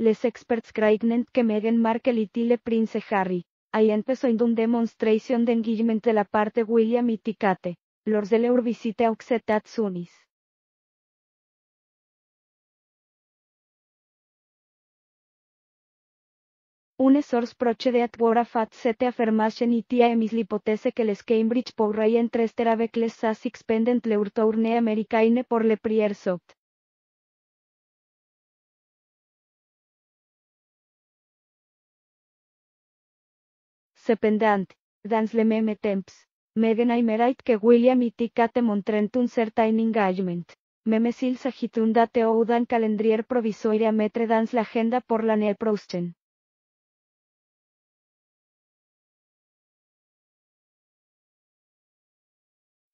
Les experts craignent que Meghan Markle y Tile Prince Harry, empezó una un demonstration d'engagement de la parte William y Ticate, los de leur visite aux Una Un de de a se sete affirmation y tia emis lipotese que les Cambridge pourraient entre avec les Sussex pendent leur tourne Americaine por le prier Sependant, dans le meme temps, Megenheimerite que William y te montrent un certain engagement. Memesil ils agitundate oudan calendrier provisoire a metre dans agenda por la prochaine.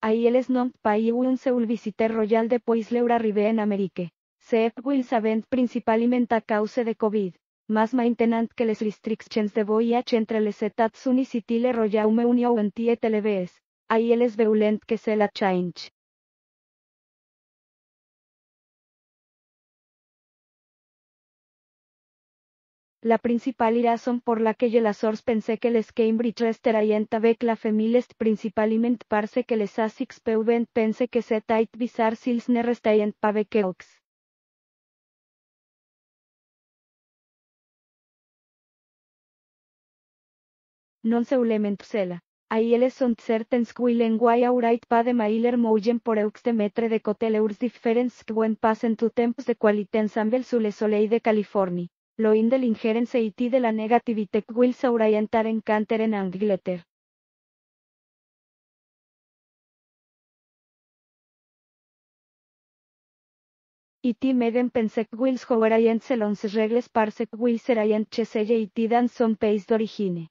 Ahí el nom un seul visite royal de leura ribe en Amérique. Se will savent principalmente a causa de COVID. Más maintenant que les restrictions de voyage entre les etats unis y tile royaume unio antie televes, ahí les veulent que se la change. La principal razón por la que yo las pensé que les Cambridge resterayent avec la femilest principaliment parce que les asics peuvent pense que se tait bizar sils ne restayent pavekeux. non se ulemen ahí Ailes son certens qui lenguae aurait pade mailer mougen por eux metre de coteleurs diferenskwen quen pasen tu tempos de qualitens sambel sule solei de Californi. Lo del y iti de la negativitec will en canter en Angleter. Iti meden pensec wills hoverayent selon regles parsec will serayent cheselle iti dan son pays d'origine.